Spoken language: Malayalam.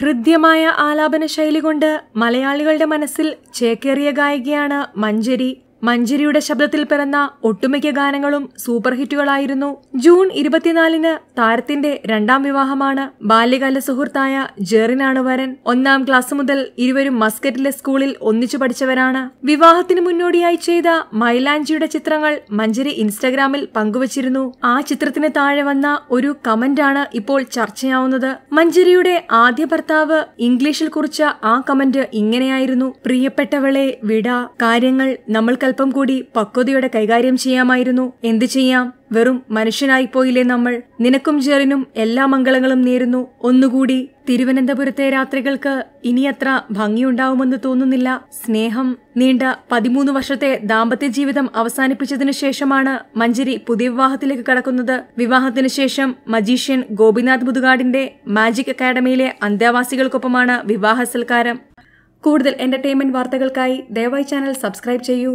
ഹൃദ്യമായ ആലാപന ശൈലി കൊണ്ട് മലയാളികളുടെ മനസ്സിൽ ചേക്കേറിയ ഗായികയാണ് മഞ്ചരി മഞ്ചരിയുടെ ശബ്ദത്തിൽ പിറന്ന ഒട്ടുമിക്ക ഗാനങ്ങളും സൂപ്പർ ഹിറ്റുകളായിരുന്നു ജൂൺ ഇരുപത്തിനാലിന് താരത്തിന്റെ രണ്ടാം വിവാഹമാണ് ബാല്യകാല സുഹൃത്തായ ജെറിനാണ് വരൻ ഒന്നാം ക്ലാസ് മുതൽ ഇരുവരും മസ്കറ്റിലെ സ്കൂളിൽ ഒന്നിച്ചു പഠിച്ചവരാണ് വിവാഹത്തിന് മുന്നോടിയായി ചെയ്ത മൈലാഞ്ചിയുടെ ചിത്രങ്ങൾ മഞ്ജരി ഇൻസ്റ്റാഗ്രാമിൽ പങ്കുവച്ചിരുന്നു ആ ചിത്രത്തിന് താഴെ വന്ന ഒരു കമന്റാണ് ഇപ്പോൾ ചർച്ചയാവുന്നത് മഞ്ജരിയുടെ ആദ്യ ഭർത്താവ് ഇംഗ്ലീഷിൽ കുറിച്ച ആ കമന്റ് ഇങ്ങനെയായിരുന്നു പ്രിയപ്പെട്ടവളെ വിട കാര്യങ്ങൾ നമ്മൾക്കല്പം കൂടി പക്വതയോടെ കൈകാര്യം ചെയ്യാമായിരുന്നു എന്തു ചെയ്യാം വെറും മനുഷ്യനായിപ്പോയില്ലേ നമ്മൾ നിനക്കും ജെറിനും എല്ലാ മംഗളങ്ങളും നേരുന്നു ഒന്നുകൂടി തിരുവനന്തപുരത്തെ രാത്രികൾക്ക് ഇനി അത്ര ഭംഗിയുണ്ടാവുമെന്ന് തോന്നുന്നില്ല സ്നേഹം നീണ്ട പതിമൂന്ന് വർഷത്തെ ദാമ്പത്യ ജീവിതം അവസാനിപ്പിച്ചതിനു ശേഷമാണ് മഞ്ചരി പുതിയ വിവാഹത്തിലേക്ക് കടക്കുന്നത് വിവാഹത്തിനു ശേഷം മജീഷ്യൻ ഗോപിനാഥ് മുതുകാടിന്റെ മാജിക് അക്കാഡമിയിലെ അന്തേവാസികൾക്കൊപ്പമാണ് വിവാഹ സൽക്കാരം കൂടുതൽ എന്റർടൈൻമെന്റ് വാർത്തകൾക്കായി ദയവായി ചാനൽ സബ്സ്ക്രൈബ് ചെയ്യൂ